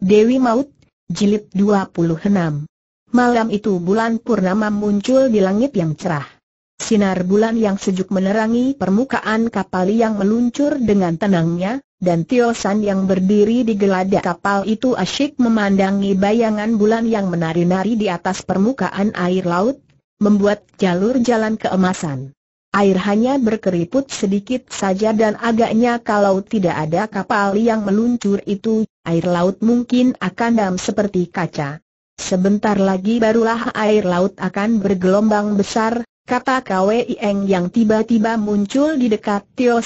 Dewi Maut, Jilid 26 Malam itu bulan purnama muncul di langit yang cerah. Sinar bulan yang sejuk menerangi permukaan kapal yang meluncur dengan tenangnya, dan Tio San yang berdiri di geladak kapal itu asyik memandangi bayangan bulan yang menari-nari di atas permukaan air laut, membuat jalur jalan keemasan. Air hanya berkeriput sedikit saja dan agaknya kalau tidak ada kapal yang meluncur itu, air laut mungkin akan dam seperti kaca. Sebentar lagi barulah air laut akan bergelombang besar, kata Eng yang tiba-tiba muncul di dekat Tio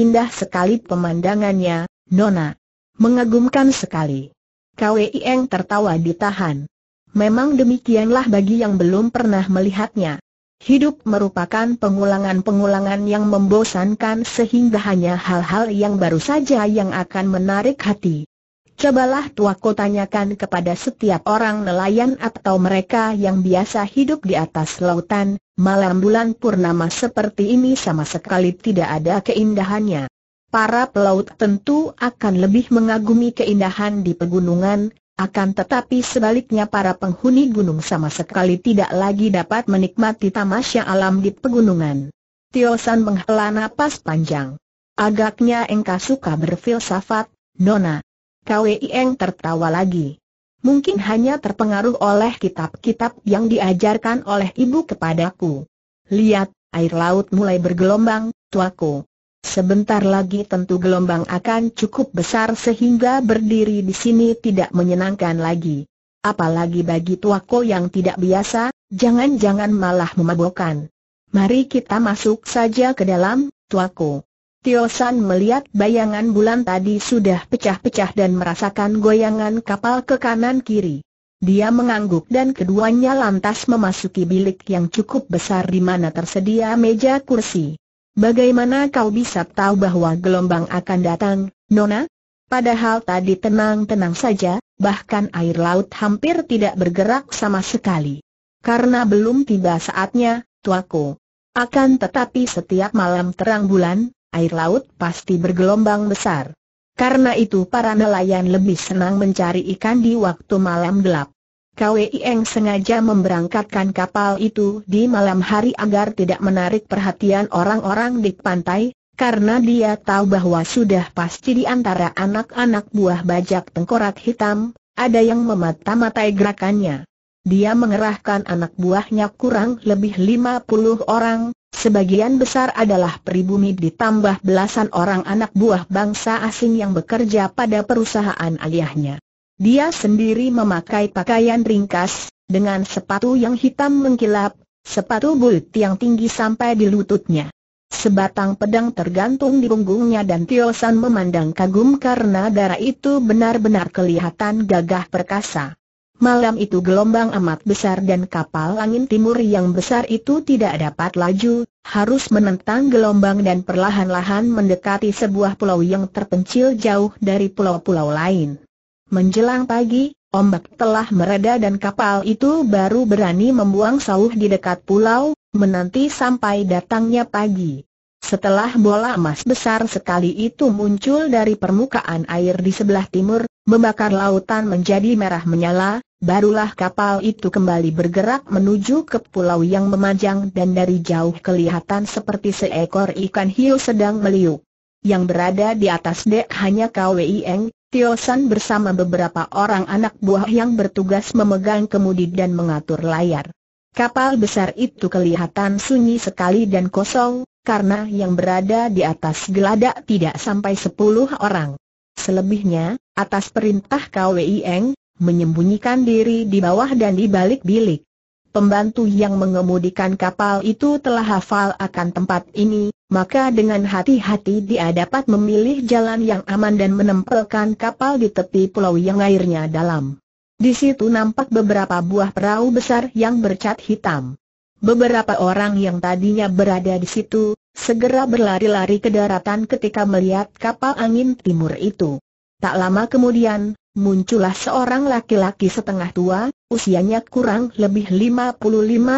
Indah sekali pemandangannya, Nona. Mengagumkan sekali. Eng tertawa ditahan. Memang demikianlah bagi yang belum pernah melihatnya. Hidup merupakan pengulangan-pengulangan yang membosankan sehingga hanya hal-hal yang baru saja yang akan menarik hati. Cobalah tuaku tanyakan kepada setiap orang nelayan atau mereka yang biasa hidup di atas lautan, malam bulan purnama seperti ini sama sekali tidak ada keindahannya. Para pelaut tentu akan lebih mengagumi keindahan di pegunungan, akan tetapi sebaliknya para penghuni gunung sama sekali tidak lagi dapat menikmati tamasya alam di pegunungan. Tio San menghela napas panjang. Agaknya engkau suka berfilsafat, Nona. Kwi Eng tertawa lagi. Mungkin hanya terpengaruh oleh kitab-kitab yang diajarkan oleh ibu kepadaku. Lihat, air laut mulai bergelombang, tuaku. Sebentar lagi tentu gelombang akan cukup besar sehingga berdiri di sini tidak menyenangkan lagi. Apalagi bagi tuako yang tidak biasa, jangan-jangan malah memabokkan. Mari kita masuk saja ke dalam, tuako. Tio melihat bayangan bulan tadi sudah pecah-pecah dan merasakan goyangan kapal ke kanan kiri. Dia mengangguk dan keduanya lantas memasuki bilik yang cukup besar di mana tersedia meja kursi. Bagaimana kau bisa tahu bahwa gelombang akan datang, Nona? Padahal tadi tenang-tenang saja, bahkan air laut hampir tidak bergerak sama sekali. Karena belum tiba saatnya, tuaku. Akan tetapi setiap malam terang bulan, air laut pasti bergelombang besar. Karena itu para nelayan lebih senang mencari ikan di waktu malam gelap. KWI Eng sengaja memberangkatkan kapal itu di malam hari agar tidak menarik perhatian orang-orang di pantai, karena dia tahu bahwa sudah pasti di antara anak-anak buah bajak tengkorak hitam, ada yang memata-matai gerakannya. Dia mengerahkan anak buahnya kurang lebih 50 orang, sebagian besar adalah pribumi ditambah belasan orang anak buah bangsa asing yang bekerja pada perusahaan ayahnya. Dia sendiri memakai pakaian ringkas, dengan sepatu yang hitam mengkilap, sepatu bulut yang tinggi sampai di lututnya. Sebatang pedang tergantung di punggungnya dan Tio San memandang kagum karena darah itu benar-benar kelihatan gagah perkasa. Malam itu gelombang amat besar dan kapal angin timur yang besar itu tidak dapat laju, harus menentang gelombang dan perlahan-lahan mendekati sebuah pulau yang terpencil jauh dari pulau-pulau lain. Menjelang pagi, ombak telah mereda dan kapal itu baru berani membuang sauh di dekat pulau, menanti sampai datangnya pagi. Setelah bola emas besar sekali itu muncul dari permukaan air di sebelah timur, membakar lautan menjadi merah menyala, barulah kapal itu kembali bergerak menuju ke pulau yang memanjang dan dari jauh kelihatan seperti seekor ikan hiu sedang meliuk. Yang berada di atas dek hanya kwi Eng, Tio San bersama beberapa orang anak buah yang bertugas memegang kemudi dan mengatur layar. Kapal besar itu kelihatan sunyi sekali dan kosong, karena yang berada di atas geladak tidak sampai sepuluh orang. Selebihnya, atas perintah Eng, menyembunyikan diri di bawah dan di balik bilik pembantu yang mengemudikan kapal itu telah hafal akan tempat ini, maka dengan hati-hati dia dapat memilih jalan yang aman dan menempelkan kapal di tepi pulau yang airnya dalam. Di situ nampak beberapa buah perahu besar yang bercat hitam. Beberapa orang yang tadinya berada di situ, segera berlari-lari ke daratan ketika melihat kapal angin timur itu. Tak lama kemudian, muncullah seorang laki-laki setengah tua, usianya kurang lebih 55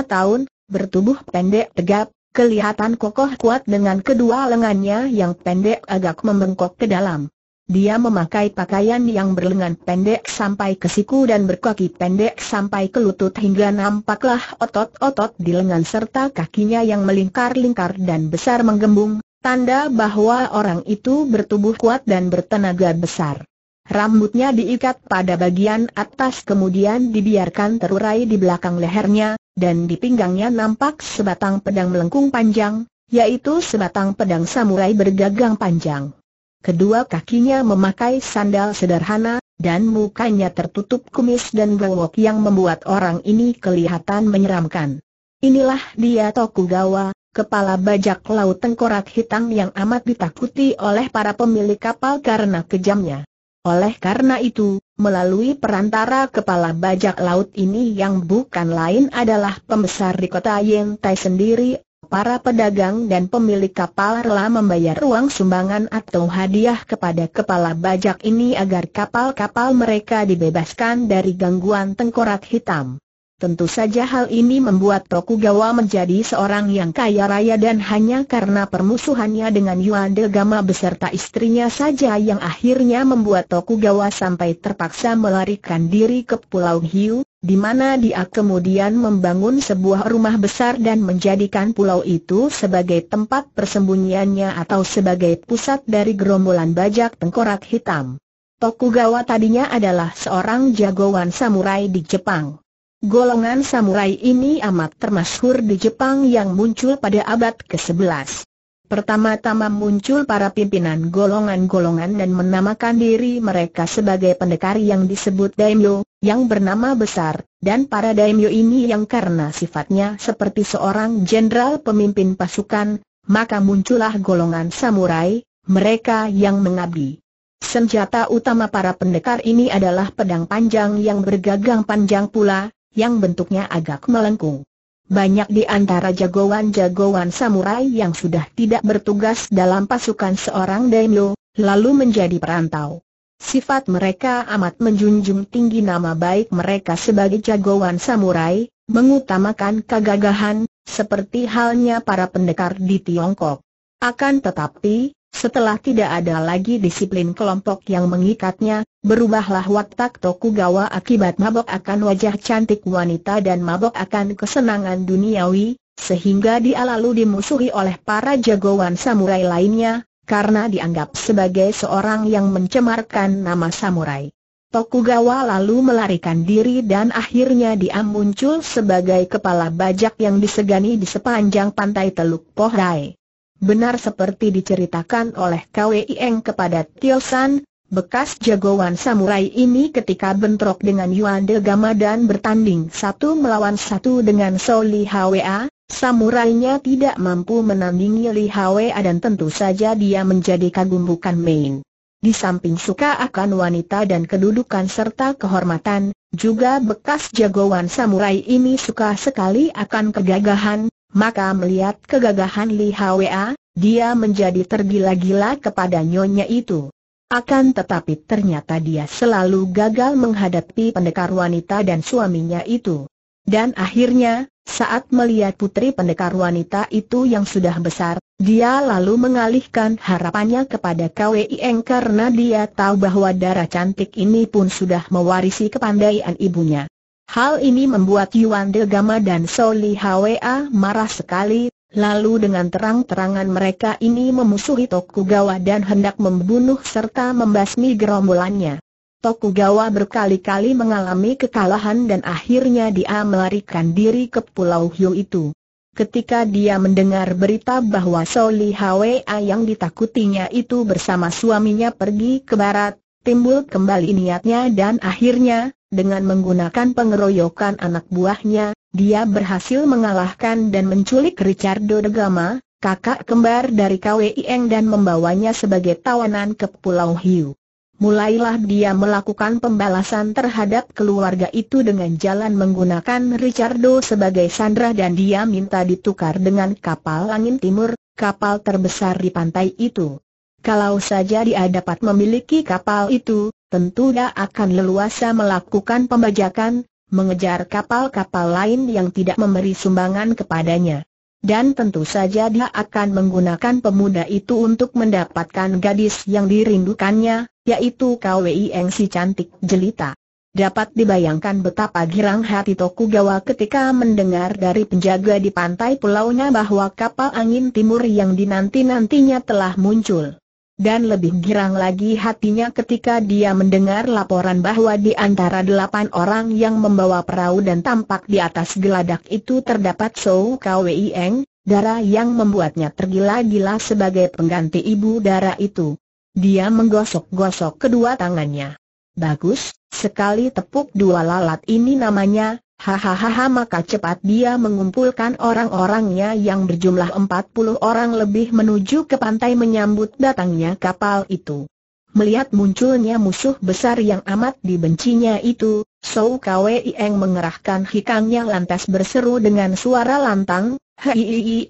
tahun, bertubuh pendek tegap, kelihatan kokoh kuat dengan kedua lengannya yang pendek agak membengkok ke dalam. Dia memakai pakaian yang berlengan pendek sampai ke siku dan berkaki pendek sampai ke lutut hingga nampaklah otot-otot di lengan serta kakinya yang melingkar-lingkar dan besar menggembung, tanda bahwa orang itu bertubuh kuat dan bertenaga besar. Rambutnya diikat pada bagian atas kemudian dibiarkan terurai di belakang lehernya, dan di pinggangnya nampak sebatang pedang melengkung panjang, yaitu sebatang pedang samurai bergagang panjang. Kedua kakinya memakai sandal sederhana, dan mukanya tertutup kumis dan bewok yang membuat orang ini kelihatan menyeramkan. Inilah dia Tokugawa, kepala bajak laut tengkorak hitam yang amat ditakuti oleh para pemilik kapal karena kejamnya. Oleh karena itu, melalui perantara kepala bajak laut ini yang bukan lain adalah pembesar di kota Yentai sendiri, para pedagang dan pemilik kapal rela membayar uang sumbangan atau hadiah kepada kepala bajak ini agar kapal-kapal mereka dibebaskan dari gangguan tengkorak hitam. Tentu saja hal ini membuat Tokugawa menjadi seorang yang kaya raya dan hanya karena permusuhannya dengan Yuan de Gama beserta istrinya saja yang akhirnya membuat Tokugawa sampai terpaksa melarikan diri ke Pulau Hiu, di mana dia kemudian membangun sebuah rumah besar dan menjadikan pulau itu sebagai tempat persembunyiannya atau sebagai pusat dari gerombolan bajak tengkorak hitam. Tokugawa tadinya adalah seorang jagoan samurai di Jepang. Golongan samurai ini amat termasyhur di Jepang yang muncul pada abad ke-11. Pertama-tama muncul para pimpinan golongan-golongan dan menamakan diri mereka sebagai pendekar yang disebut daimyo, yang bernama besar, dan para daimyo ini yang karena sifatnya seperti seorang jenderal pemimpin pasukan, maka muncullah golongan samurai, mereka yang mengabdi. Senjata utama para pendekar ini adalah pedang panjang yang bergagang panjang pula, yang bentuknya agak melengkung. Banyak di antara jagoan-jagoan samurai yang sudah tidak bertugas dalam pasukan seorang daimyo, lalu menjadi perantau. Sifat mereka amat menjunjung tinggi nama baik mereka sebagai jagoan samurai, mengutamakan kegagahan, seperti halnya para pendekar di Tiongkok. Akan tetapi, setelah tidak ada lagi disiplin kelompok yang mengikatnya, berubahlah watak Tokugawa akibat mabok akan wajah cantik wanita dan mabok akan kesenangan duniawi, sehingga dia lalu dimusuhi oleh para jagoan samurai lainnya, karena dianggap sebagai seorang yang mencemarkan nama samurai. Tokugawa lalu melarikan diri dan akhirnya dia muncul sebagai kepala bajak yang disegani di sepanjang pantai Teluk Pohrai. Benar seperti diceritakan oleh Kwei Eng kepada Tio San, Bekas jagoan samurai ini ketika bentrok dengan Yuan De Gama dan bertanding satu melawan satu dengan Shou Li Hwa, samurainya tidak mampu menandingi Li Hwa dan tentu saja dia menjadi kagum bukan main. Di samping suka akan wanita dan kedudukan serta kehormatan, juga bekas jagoan samurai ini suka sekali akan kegagahan, maka melihat kegagahan Li Hwa, dia menjadi tergila-gila kepada nyonya itu. Akan tetapi ternyata dia selalu gagal menghadapi pendekar wanita dan suaminya itu. Dan akhirnya, saat melihat putri pendekar wanita itu yang sudah besar, dia lalu mengalihkan harapannya kepada Kwieng karena dia tahu bahwa darah cantik ini pun sudah mewarisi kepandaian ibunya. Hal ini membuat Yuan De Gama dan Soli Hwa marah sekali, lalu dengan terang-terangan mereka ini memusuhi Tokugawa dan hendak membunuh serta membasmi gerombolannya. Tokugawa berkali-kali mengalami kekalahan dan akhirnya dia melarikan diri ke Pulau Hiu itu. Ketika dia mendengar berita bahwa Soli Hwa yang ditakutinya itu bersama suaminya pergi ke barat, timbul kembali niatnya dan akhirnya, dengan menggunakan pengeroyokan anak buahnya, dia berhasil mengalahkan dan menculik Ricardo de Gama, kakak kembar dari KWIeng dan membawanya sebagai tawanan ke Pulau Hiu. Mulailah dia melakukan pembalasan terhadap keluarga itu dengan jalan menggunakan Ricardo sebagai sandra dan dia minta ditukar dengan kapal angin timur, kapal terbesar di pantai itu. Kalau saja dia dapat memiliki kapal itu, tentu dia akan leluasa melakukan pembajakan, mengejar kapal-kapal lain yang tidak memberi sumbangan kepadanya. Dan tentu saja dia akan menggunakan pemuda itu untuk mendapatkan gadis yang dirindukannya, yaitu Kwei yang si cantik jelita. Dapat dibayangkan betapa girang hati Tokugawa ketika mendengar dari penjaga di pantai pulaunya bahwa kapal angin timur yang dinanti-nantinya telah muncul dan lebih girang lagi hatinya ketika dia mendengar laporan bahwa di antara delapan orang yang membawa perahu dan tampak di atas geladak itu terdapat Sou Kwei Eng, darah yang membuatnya tergila-gila sebagai pengganti ibu darah itu. Dia menggosok-gosok kedua tangannya. Bagus, sekali tepuk dua lalat ini namanya, Hahaha maka cepat dia mengumpulkan orang-orangnya yang berjumlah 40 orang lebih menuju ke pantai menyambut datangnya kapal itu. Melihat munculnya musuh besar yang amat dibencinya itu, Sou Kwei Eng mengerahkan hikangnya lantas berseru dengan suara lantang, Hei,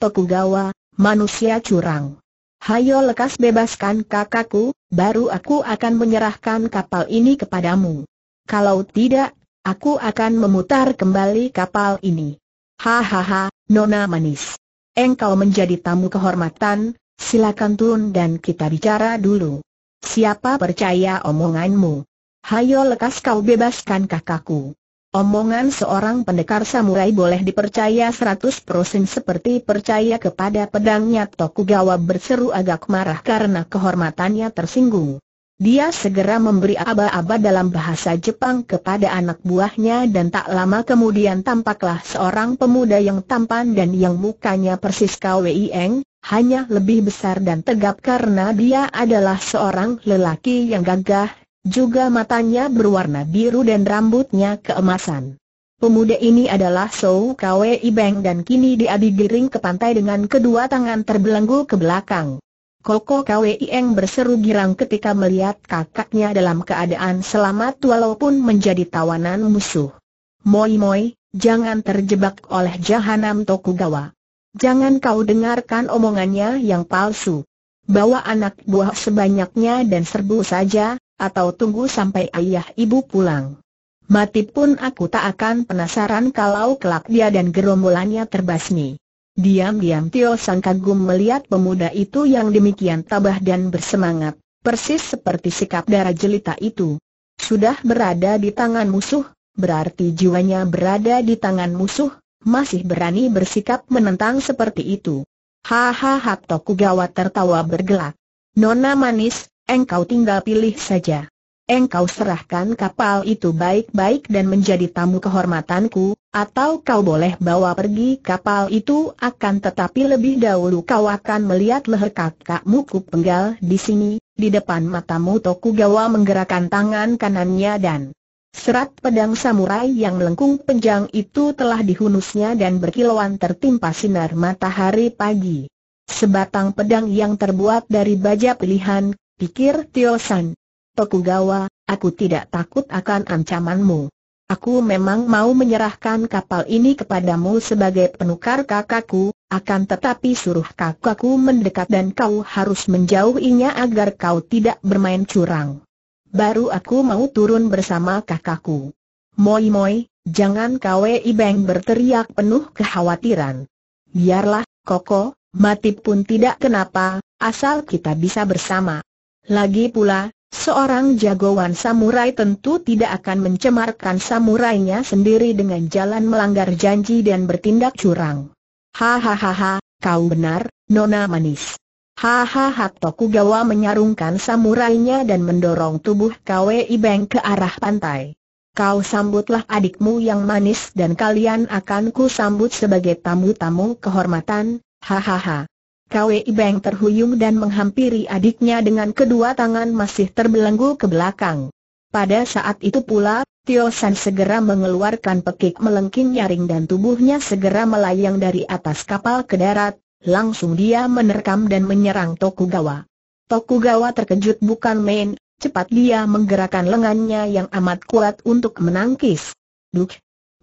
Tokugawa, manusia curang. Hayo lekas bebaskan kakakku, baru aku akan menyerahkan kapal ini kepadamu. Kalau tidak, Aku akan memutar kembali kapal ini. Hahaha, Nona Manis. Engkau menjadi tamu kehormatan, silakan turun dan kita bicara dulu. Siapa percaya omonganmu? Hayo lekas kau bebaskan kakakku. Omongan seorang pendekar samurai boleh dipercaya seratus persen seperti percaya kepada pedangnya Tokugawa berseru agak marah karena kehormatannya tersinggung. Dia segera memberi aba-aba dalam bahasa Jepang kepada anak buahnya dan tak lama kemudian tampaklah seorang pemuda yang tampan dan yang mukanya persis Kwei Eng, hanya lebih besar dan tegap karena dia adalah seorang lelaki yang gagah, juga matanya berwarna biru dan rambutnya keemasan. Pemuda ini adalah Sou Kwei Beng dan kini dia digiring ke pantai dengan kedua tangan terbelenggu ke belakang. Koko Kwieng berseru girang ketika melihat kakaknya dalam keadaan selamat walaupun menjadi tawanan musuh. Moi moi, jangan terjebak oleh jahanam Tokugawa. Jangan kau dengarkan omongannya yang palsu. Bawa anak buah sebanyaknya dan serbu saja, atau tunggu sampai ayah ibu pulang. Mati pun aku tak akan penasaran kalau kelak dia dan gerombolannya terbasmi. Diam-diam Tio Sang kagum melihat pemuda itu yang demikian tabah dan bersemangat, persis seperti sikap darah jelita itu. Sudah berada di tangan musuh, berarti jiwanya berada di tangan musuh, masih berani bersikap menentang seperti itu. Hahaha Tokugawa tertawa bergelak. Nona manis, engkau tinggal pilih saja. Engkau serahkan kapal itu baik-baik dan menjadi tamu kehormatanku, atau kau boleh bawa pergi kapal itu akan tetapi lebih dahulu kau akan melihat leher kakakmu penggal di sini, di depan matamu Tokugawa menggerakkan tangan kanannya dan Serat pedang samurai yang melengkung penjang itu telah dihunusnya dan berkilauan tertimpa sinar matahari pagi. Sebatang pedang yang terbuat dari baja pilihan, pikir Tio San. Tokugawa, aku tidak takut akan ancamanmu. Aku memang mau menyerahkan kapal ini kepadamu sebagai penukar kakakku, akan tetapi suruh kakakku mendekat dan kau harus menjauhinya agar kau tidak bermain curang. Baru aku mau turun bersama kakakku. Moi moi, jangan kau Beng berteriak penuh kekhawatiran. Biarlah, Koko, mati pun tidak kenapa, asal kita bisa bersama. Lagi pula, Seorang jagoan samurai tentu tidak akan mencemarkan samurainya sendiri dengan jalan melanggar janji dan bertindak curang. Hahaha, kau benar, Nona Manis. Hahaha Tokugawa menyarungkan samurainya dan mendorong tubuh Kwei Beng ke arah pantai. Kau sambutlah adikmu yang manis dan kalian akan ku sambut sebagai tamu-tamu kehormatan, hahaha. Kwei Beng terhuyung dan menghampiri adiknya dengan kedua tangan masih terbelenggu ke belakang. Pada saat itu pula, Tio San segera mengeluarkan pekik melengking nyaring dan tubuhnya segera melayang dari atas kapal ke darat, langsung dia menerkam dan menyerang Tokugawa. Tokugawa terkejut bukan main, cepat dia menggerakkan lengannya yang amat kuat untuk menangkis. Duk,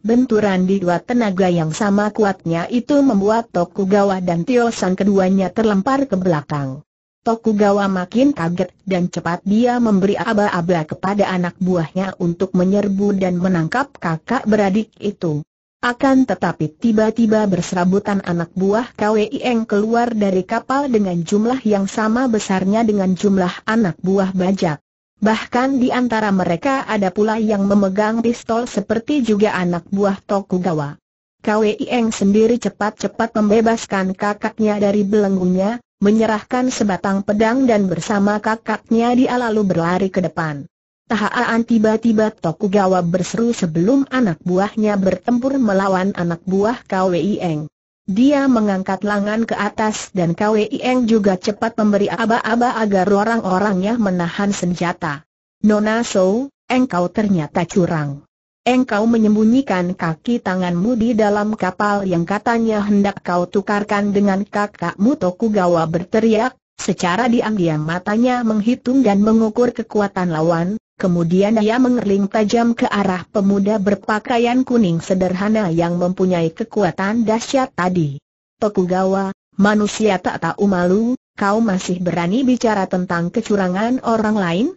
Benturan di dua tenaga yang sama kuatnya itu membuat Tokugawa dan Tio San keduanya terlempar ke belakang. Tokugawa makin kaget dan cepat dia memberi aba-aba kepada anak buahnya untuk menyerbu dan menangkap kakak beradik itu. Akan tetapi tiba-tiba berserabutan anak buah KWIeng keluar dari kapal dengan jumlah yang sama besarnya dengan jumlah anak buah bajak. Bahkan di antara mereka ada pula yang memegang pistol seperti juga anak buah Tokugawa. Kwei Eng sendiri cepat-cepat membebaskan kakaknya dari belenggunya, menyerahkan sebatang pedang dan bersama kakaknya dia lalu berlari ke depan. Tahaan tiba-tiba Tokugawa berseru sebelum anak buahnya bertempur melawan anak buah Kwei Eng. Dia mengangkat lengan ke atas dan Kwei Eng juga cepat memberi aba-aba agar orang-orangnya menahan senjata. Nona So, engkau ternyata curang. Engkau menyembunyikan kaki tanganmu di dalam kapal yang katanya hendak kau tukarkan dengan kakakmu Tokugawa berteriak, secara diam-diam matanya menghitung dan mengukur kekuatan lawan, Kemudian ia mengerling tajam ke arah pemuda berpakaian kuning sederhana yang mempunyai kekuatan dahsyat tadi. Tokugawa, manusia tak tahu malu, kau masih berani bicara tentang kecurangan orang lain?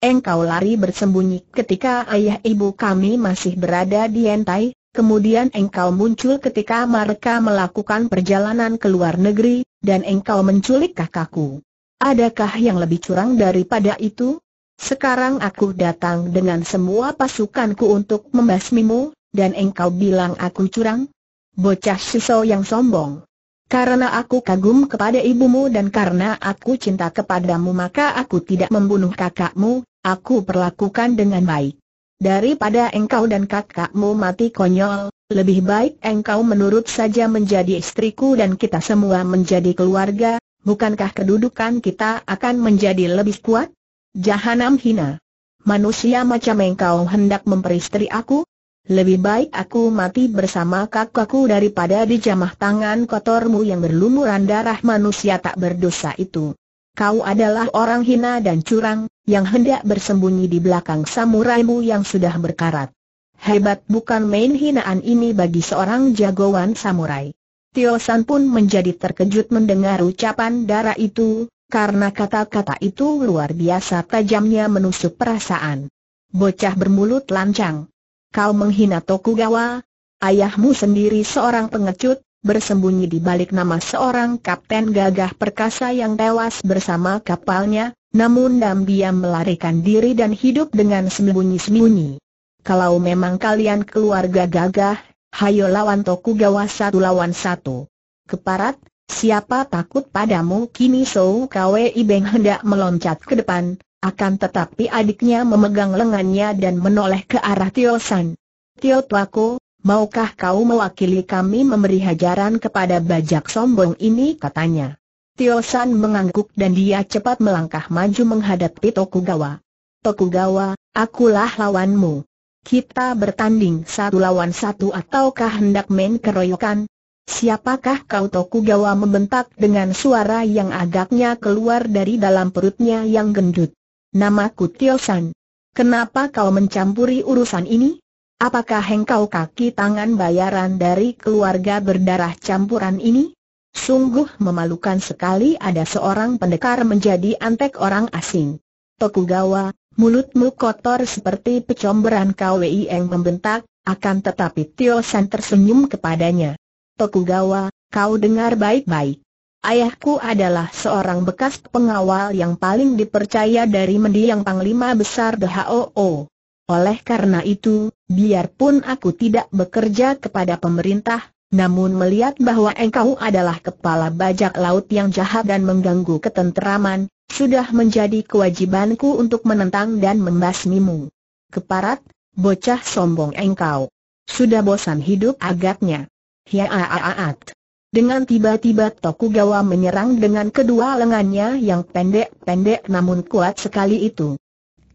Engkau lari bersembunyi ketika ayah ibu kami masih berada di Entai, kemudian engkau muncul ketika mereka melakukan perjalanan ke luar negeri, dan engkau menculik kakakku. Adakah yang lebih curang daripada itu? Sekarang aku datang dengan semua pasukanku untuk membasmimu, dan engkau bilang aku curang? Bocah siso yang sombong. Karena aku kagum kepada ibumu dan karena aku cinta kepadamu maka aku tidak membunuh kakakmu, aku perlakukan dengan baik. Daripada engkau dan kakakmu mati konyol, lebih baik engkau menurut saja menjadi istriku dan kita semua menjadi keluarga, bukankah kedudukan kita akan menjadi lebih kuat? Jahanam hina. Manusia macam engkau hendak memperistri aku? Lebih baik aku mati bersama kakakku daripada dijamah tangan kotormu yang berlumuran darah manusia tak berdosa itu. Kau adalah orang hina dan curang, yang hendak bersembunyi di belakang samuraimu yang sudah berkarat. Hebat bukan main hinaan ini bagi seorang jagoan samurai. Tio San pun menjadi terkejut mendengar ucapan darah itu, karena kata-kata itu luar biasa tajamnya menusuk perasaan. Bocah bermulut lancang. Kau menghina Tokugawa, ayahmu sendiri seorang pengecut, bersembunyi di balik nama seorang kapten gagah perkasa yang tewas bersama kapalnya, namun Dambia melarikan diri dan hidup dengan sembunyi-sembunyi. Kalau memang kalian keluarga gagah, hayo lawan Tokugawa satu lawan satu. Keparat, Siapa takut padamu kini Sou Kwe Ibeng hendak meloncat ke depan, akan tetapi adiknya memegang lengannya dan menoleh ke arah Tio San. Tio Tuaku, maukah kau mewakili kami memberi hajaran kepada bajak sombong ini katanya. Tio San mengangguk dan dia cepat melangkah maju menghadapi Tokugawa. Tokugawa, akulah lawanmu. Kita bertanding satu lawan satu ataukah hendak main keroyokan? Siapakah kau Tokugawa membentak dengan suara yang agaknya keluar dari dalam perutnya yang gendut. Namaku Tiosan. Kenapa kau mencampuri urusan ini? Apakah engkau kaki tangan bayaran dari keluarga berdarah campuran ini? Sungguh memalukan sekali ada seorang pendekar menjadi antek orang asing. Tokugawa, mulutmu kotor seperti pecomberan KWI yang membentak, akan tetapi Tiosan tersenyum kepadanya. Tokugawa, kau dengar baik-baik. Ayahku adalah seorang bekas pengawal yang paling dipercaya dari mendiang Panglima Besar DHOO. Oleh karena itu, biarpun aku tidak bekerja kepada pemerintah, namun melihat bahwa engkau adalah kepala bajak laut yang jahat dan mengganggu ketenteraman, sudah menjadi kewajibanku untuk menentang dan membasmimu. Keparat, bocah sombong engkau. Sudah bosan hidup agaknya. Hiaaaat. Dengan tiba-tiba Tokugawa menyerang dengan kedua lengannya yang pendek-pendek namun kuat sekali itu.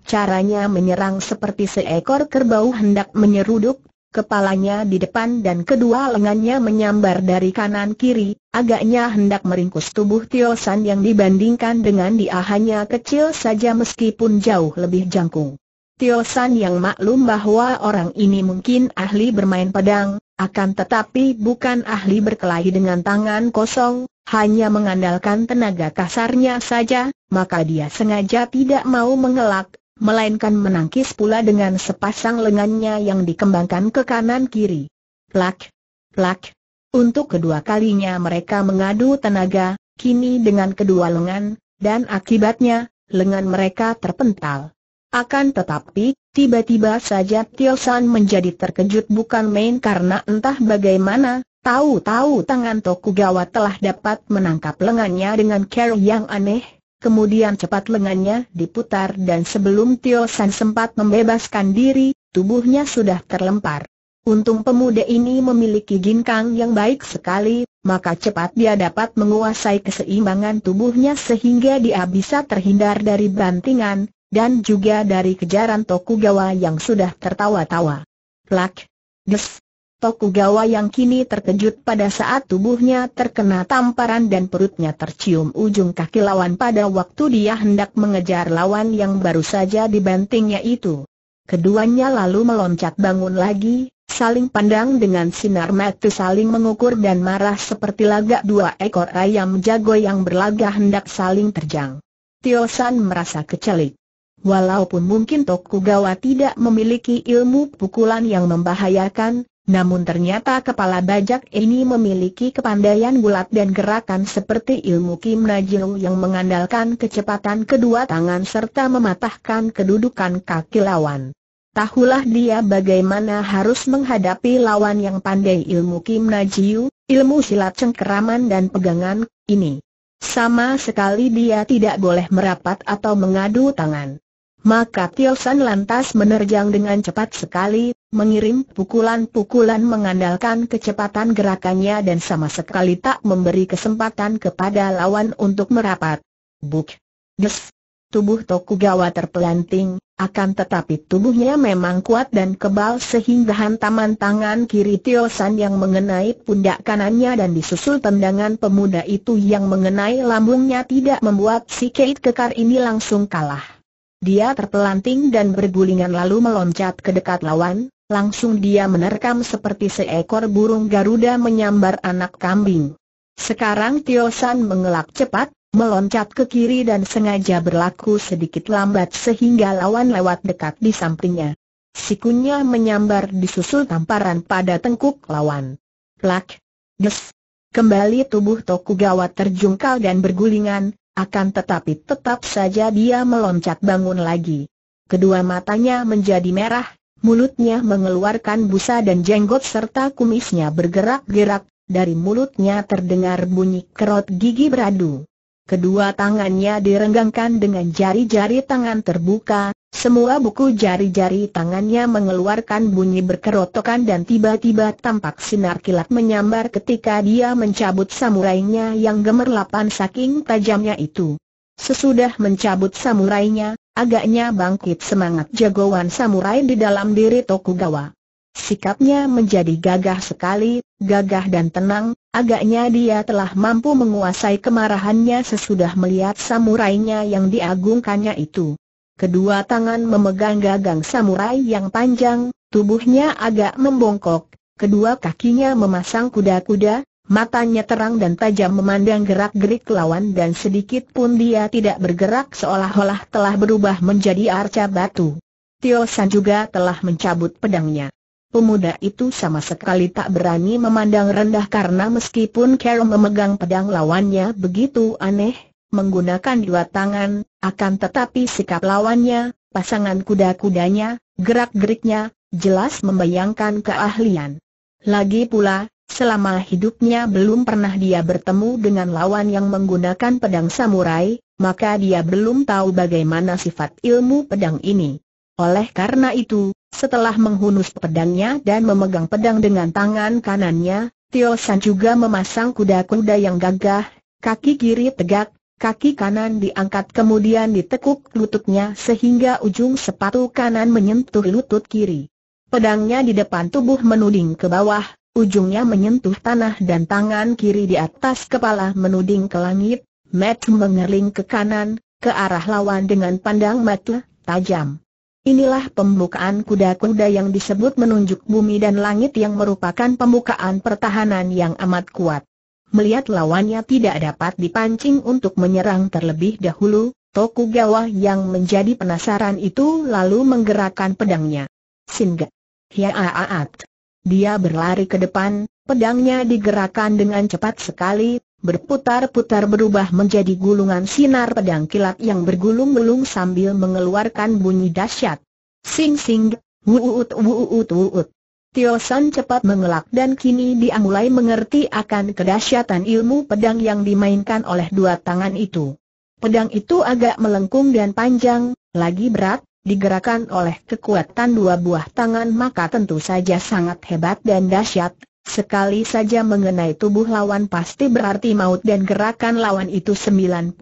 Caranya menyerang seperti seekor kerbau hendak menyeruduk, kepalanya di depan dan kedua lengannya menyambar dari kanan kiri, agaknya hendak meringkus tubuh Tio San yang dibandingkan dengan dia hanya kecil saja meskipun jauh lebih jangkung. Tio San yang maklum bahwa orang ini mungkin ahli bermain pedang, akan tetapi bukan ahli berkelahi dengan tangan kosong, hanya mengandalkan tenaga kasarnya saja, maka dia sengaja tidak mau mengelak, melainkan menangkis pula dengan sepasang lengannya yang dikembangkan ke kanan kiri. Plak, plak. Untuk kedua kalinya mereka mengadu tenaga, kini dengan kedua lengan, dan akibatnya, lengan mereka terpental. Akan tetapi, tiba-tiba saja Tio San menjadi terkejut bukan main karena entah bagaimana, tahu-tahu tangan Tokugawa telah dapat menangkap lengannya dengan cara yang aneh, kemudian cepat lengannya diputar dan sebelum Tio San sempat membebaskan diri, tubuhnya sudah terlempar. Untung pemuda ini memiliki ginkang yang baik sekali, maka cepat dia dapat menguasai keseimbangan tubuhnya sehingga dia bisa terhindar dari bantingan, dan juga dari kejaran Tokugawa yang sudah tertawa-tawa. Plak! Des! Tokugawa yang kini terkejut pada saat tubuhnya terkena tamparan dan perutnya tercium ujung kaki lawan pada waktu dia hendak mengejar lawan yang baru saja dibantingnya itu. Keduanya lalu meloncat bangun lagi, saling pandang dengan sinar mata saling mengukur dan marah seperti lagak dua ekor ayam jago yang berlagak hendak saling terjang. Tiosan merasa kecelik. Walaupun mungkin Tokugawa tidak memiliki ilmu pukulan yang membahayakan, namun ternyata kepala bajak ini memiliki kepandaian bulat dan gerakan seperti ilmu Kim Najil yang mengandalkan kecepatan kedua tangan serta mematahkan kedudukan kaki lawan. Tahulah dia bagaimana harus menghadapi lawan yang pandai ilmu Kim Najiu, ilmu silat cengkeraman dan pegangan, ini. Sama sekali dia tidak boleh merapat atau mengadu tangan. Maka Tio lantas menerjang dengan cepat sekali, mengirim pukulan-pukulan mengandalkan kecepatan gerakannya dan sama sekali tak memberi kesempatan kepada lawan untuk merapat. Buk! Des! Tubuh Tokugawa terpelanting, akan tetapi tubuhnya memang kuat dan kebal sehingga hantaman tangan kiri Tio yang mengenai pundak kanannya dan disusul tendangan pemuda itu yang mengenai lambungnya tidak membuat si Kate Kekar ini langsung kalah. Dia terpelanting dan bergulingan lalu meloncat ke dekat lawan, langsung dia menerkam seperti seekor burung Garuda menyambar anak kambing. Sekarang Tio San mengelak cepat, meloncat ke kiri dan sengaja berlaku sedikit lambat sehingga lawan lewat dekat di sampingnya. Sikunya menyambar disusul tamparan pada tengkuk lawan. Plak! Des! Kembali tubuh Tokugawa terjungkal dan bergulingan, akan tetapi tetap saja dia meloncat bangun lagi. Kedua matanya menjadi merah, mulutnya mengeluarkan busa dan jenggot serta kumisnya bergerak-gerak, dari mulutnya terdengar bunyi kerot gigi beradu. Kedua tangannya direnggangkan dengan jari-jari tangan terbuka, semua buku jari-jari tangannya mengeluarkan bunyi berkerotokan dan tiba-tiba tampak sinar kilat menyambar ketika dia mencabut samurainya yang gemerlapan saking tajamnya itu. Sesudah mencabut samurainya, agaknya bangkit semangat jagoan samurai di dalam diri Tokugawa. Sikapnya menjadi gagah sekali, gagah dan tenang, agaknya dia telah mampu menguasai kemarahannya sesudah melihat samurainya yang diagungkannya itu kedua tangan memegang gagang samurai yang panjang, tubuhnya agak membongkok, kedua kakinya memasang kuda-kuda, matanya terang dan tajam memandang gerak-gerik lawan dan sedikit pun dia tidak bergerak seolah-olah telah berubah menjadi arca batu. Tio San juga telah mencabut pedangnya. Pemuda itu sama sekali tak berani memandang rendah karena meskipun Carol memegang pedang lawannya begitu aneh, menggunakan dua tangan, akan tetapi sikap lawannya, pasangan kuda-kudanya, gerak-geriknya, jelas membayangkan keahlian. Lagi pula, Selama hidupnya belum pernah dia bertemu dengan lawan yang menggunakan pedang samurai, maka dia belum tahu bagaimana sifat ilmu pedang ini. Oleh karena itu, setelah menghunus pedangnya dan memegang pedang dengan tangan kanannya, Tio San juga memasang kuda-kuda yang gagah, kaki kiri tegak, kaki kanan diangkat kemudian ditekuk lututnya sehingga ujung sepatu kanan menyentuh lutut kiri. Pedangnya di depan tubuh menuding ke bawah, ujungnya menyentuh tanah dan tangan kiri di atas kepala menuding ke langit, Matt mengerling ke kanan, ke arah lawan dengan pandang mata tajam. Inilah pembukaan kuda-kuda yang disebut menunjuk bumi dan langit yang merupakan pembukaan pertahanan yang amat kuat. Melihat lawannya tidak dapat dipancing untuk menyerang terlebih dahulu, Tokugawa yang menjadi penasaran itu lalu menggerakkan pedangnya. Singa. Hiaaat. Dia berlari ke depan, pedangnya digerakkan dengan cepat sekali, berputar-putar berubah menjadi gulungan sinar pedang kilat yang bergulung-gulung sambil mengeluarkan bunyi dahsyat. Sing sing, wuut wuut wuut. Tio San cepat mengelak dan kini dia mulai mengerti akan kedahsyatan ilmu pedang yang dimainkan oleh dua tangan itu. Pedang itu agak melengkung dan panjang, lagi berat, digerakkan oleh kekuatan dua buah tangan maka tentu saja sangat hebat dan dahsyat. Sekali saja mengenai tubuh lawan pasti berarti maut dan gerakan lawan itu 90%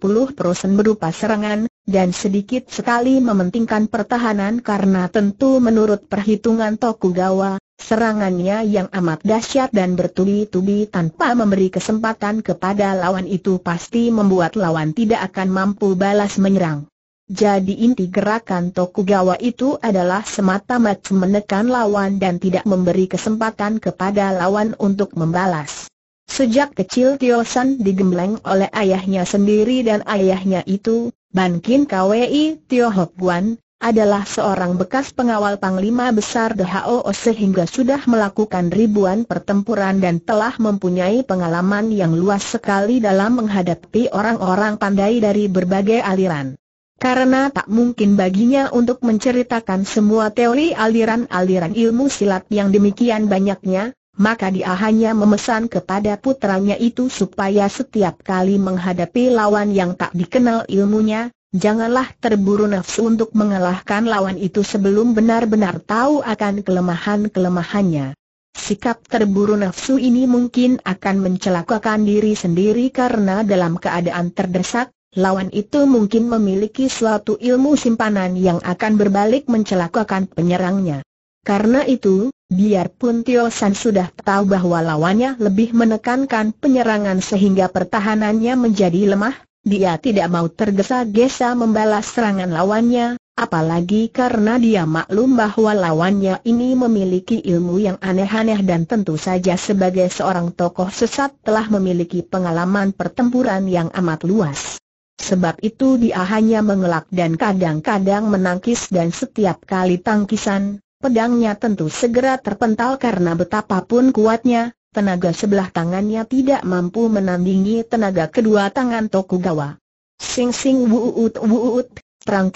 berupa serangan, dan sedikit sekali mementingkan pertahanan karena tentu menurut perhitungan Tokugawa, Serangannya yang amat dahsyat dan bertubi-tubi tanpa memberi kesempatan kepada lawan itu pasti membuat lawan tidak akan mampu balas menyerang. Jadi inti gerakan Tokugawa itu adalah semata-mata menekan lawan dan tidak memberi kesempatan kepada lawan untuk membalas. Sejak kecil Tio San digembleng oleh ayahnya sendiri dan ayahnya itu, Ban Kin Kwei Tio Hop Guan, adalah seorang bekas pengawal Panglima Besar DHO sehingga sudah melakukan ribuan pertempuran dan telah mempunyai pengalaman yang luas sekali dalam menghadapi orang-orang pandai dari berbagai aliran. Karena tak mungkin baginya untuk menceritakan semua teori aliran-aliran ilmu silat yang demikian banyaknya, maka dia hanya memesan kepada putranya itu supaya setiap kali menghadapi lawan yang tak dikenal ilmunya, Janganlah terburu nafsu untuk mengalahkan lawan itu sebelum benar-benar tahu akan kelemahan-kelemahannya. Sikap terburu nafsu ini mungkin akan mencelakakan diri sendiri karena dalam keadaan terdesak, lawan itu mungkin memiliki suatu ilmu simpanan yang akan berbalik mencelakakan penyerangnya. Karena itu, biarpun Tio San sudah tahu bahwa lawannya lebih menekankan penyerangan sehingga pertahanannya menjadi lemah, dia tidak mau tergesa-gesa membalas serangan lawannya, apalagi karena dia maklum bahwa lawannya ini memiliki ilmu yang aneh-aneh dan tentu saja sebagai seorang tokoh sesat telah memiliki pengalaman pertempuran yang amat luas. Sebab itu dia hanya mengelak dan kadang-kadang menangkis dan setiap kali tangkisan, pedangnya tentu segera terpental karena betapapun kuatnya, tenaga sebelah tangannya tidak mampu menandingi tenaga kedua tangan Tokugawa. Sing sing wuut wuut, terang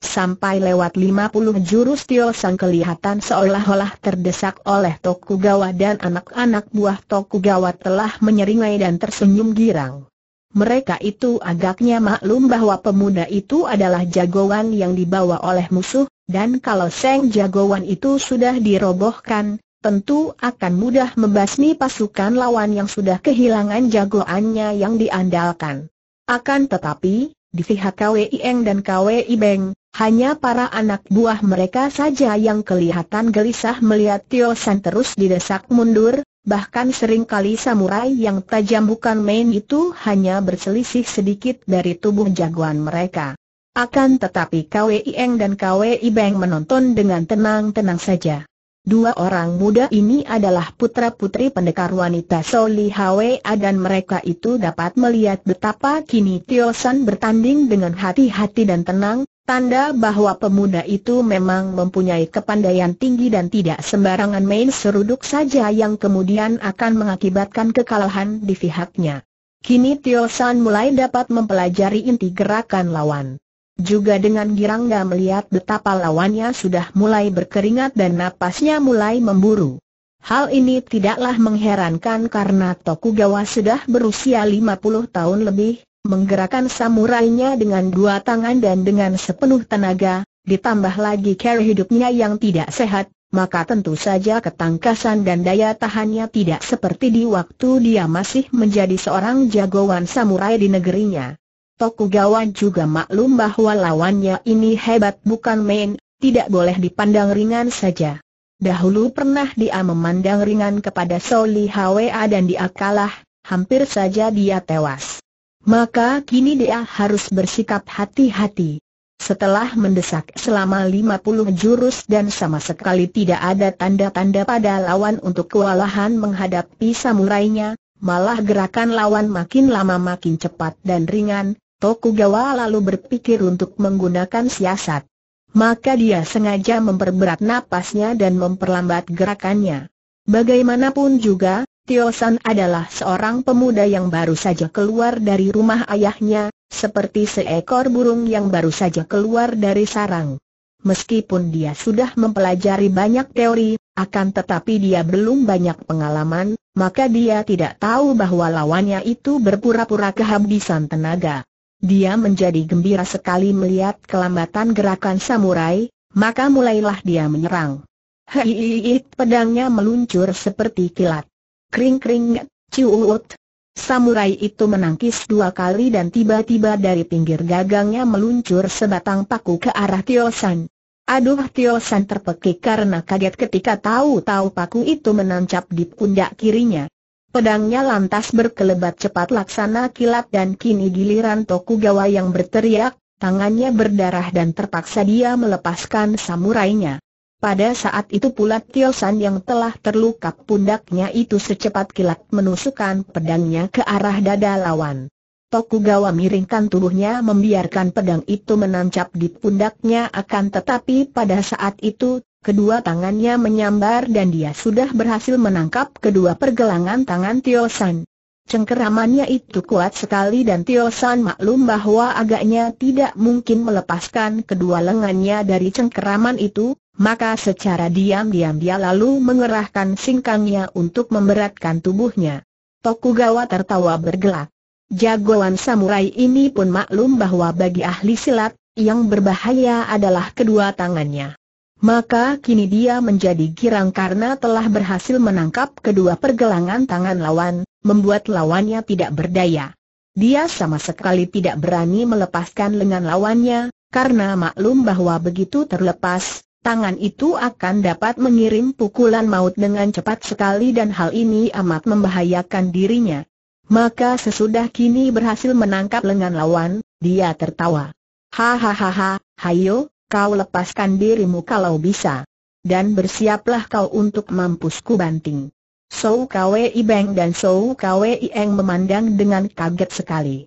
Sampai lewat 50 jurus Tio Sang kelihatan seolah-olah terdesak oleh Tokugawa dan anak-anak buah Tokugawa telah menyeringai dan tersenyum girang. Mereka itu agaknya maklum bahwa pemuda itu adalah jagoan yang dibawa oleh musuh, dan kalau Seng jagoan itu sudah dirobohkan, tentu akan mudah membasmi pasukan lawan yang sudah kehilangan jagoannya yang diandalkan. Akan tetapi, di pihak KWI Eng dan KWI Beng, hanya para anak buah mereka saja yang kelihatan gelisah melihat Tio San terus didesak mundur, bahkan seringkali samurai yang tajam bukan main itu hanya berselisih sedikit dari tubuh jagoan mereka. Akan tetapi KWI Eng dan KWI Beng menonton dengan tenang-tenang saja. Dua orang muda ini adalah putra-putri pendekar wanita Soli Hwa dan mereka itu dapat melihat betapa kini Tio San bertanding dengan hati-hati dan tenang, tanda bahwa pemuda itu memang mempunyai kepandaian tinggi dan tidak sembarangan main seruduk saja yang kemudian akan mengakibatkan kekalahan di pihaknya. Kini Tio San mulai dapat mempelajari inti gerakan lawan. Juga dengan girangga melihat betapa lawannya sudah mulai berkeringat dan napasnya mulai memburu. Hal ini tidaklah mengherankan karena Tokugawa sudah berusia 50 tahun lebih, menggerakkan samurainya dengan dua tangan dan dengan sepenuh tenaga, ditambah lagi cara hidupnya yang tidak sehat, maka tentu saja ketangkasan dan daya tahannya tidak seperti di waktu dia masih menjadi seorang jagoan samurai di negerinya. Tokugawa juga maklum bahwa lawannya ini hebat bukan main, tidak boleh dipandang ringan saja. Dahulu pernah dia memandang ringan kepada Soli Hwa dan dia kalah, hampir saja dia tewas. Maka kini dia harus bersikap hati-hati. Setelah mendesak selama 50 jurus dan sama sekali tidak ada tanda-tanda pada lawan untuk kewalahan menghadapi samurainya, malah gerakan lawan makin lama makin cepat dan ringan, Tokugawa lalu berpikir untuk menggunakan siasat. Maka dia sengaja memperberat napasnya dan memperlambat gerakannya. Bagaimanapun juga, San adalah seorang pemuda yang baru saja keluar dari rumah ayahnya, seperti seekor burung yang baru saja keluar dari sarang. Meskipun dia sudah mempelajari banyak teori, akan tetapi dia belum banyak pengalaman, maka dia tidak tahu bahwa lawannya itu berpura-pura kehabisan tenaga. Dia menjadi gembira sekali melihat kelambatan gerakan samurai, maka mulailah dia menyerang. Hei, pedangnya meluncur seperti kilat. Kring-kring, ciuut. Samurai itu menangkis dua kali dan tiba-tiba dari pinggir gagangnya meluncur sebatang paku ke arah Tio San. Aduh Tio San terpekik karena kaget ketika tahu-tahu paku itu menancap di pundak kirinya. Pedangnya lantas berkelebat cepat laksana kilat dan kini giliran Tokugawa yang berteriak, tangannya berdarah dan terpaksa dia melepaskan samurainya. Pada saat itu pula Tio yang telah terluka pundaknya itu secepat kilat menusukkan pedangnya ke arah dada lawan. Tokugawa miringkan tubuhnya membiarkan pedang itu menancap di pundaknya akan tetapi pada saat itu Kedua tangannya menyambar dan dia sudah berhasil menangkap kedua pergelangan tangan Tio San. Cengkeramannya itu kuat sekali dan Tio San maklum bahwa agaknya tidak mungkin melepaskan kedua lengannya dari cengkeraman itu, maka secara diam-diam dia lalu mengerahkan singkangnya untuk memberatkan tubuhnya. Tokugawa tertawa bergelak. Jagoan samurai ini pun maklum bahwa bagi ahli silat, yang berbahaya adalah kedua tangannya. Maka kini dia menjadi girang karena telah berhasil menangkap kedua pergelangan tangan lawan, membuat lawannya tidak berdaya. Dia sama sekali tidak berani melepaskan lengan lawannya, karena maklum bahwa begitu terlepas, tangan itu akan dapat mengirim pukulan maut dengan cepat sekali dan hal ini amat membahayakan dirinya. Maka sesudah kini berhasil menangkap lengan lawan, dia tertawa. Hahaha, hayo, kau lepaskan dirimu kalau bisa. Dan bersiaplah kau untuk mampusku banting. Sou Kwe Ibeng dan Sou Kwe Ieng memandang dengan kaget sekali.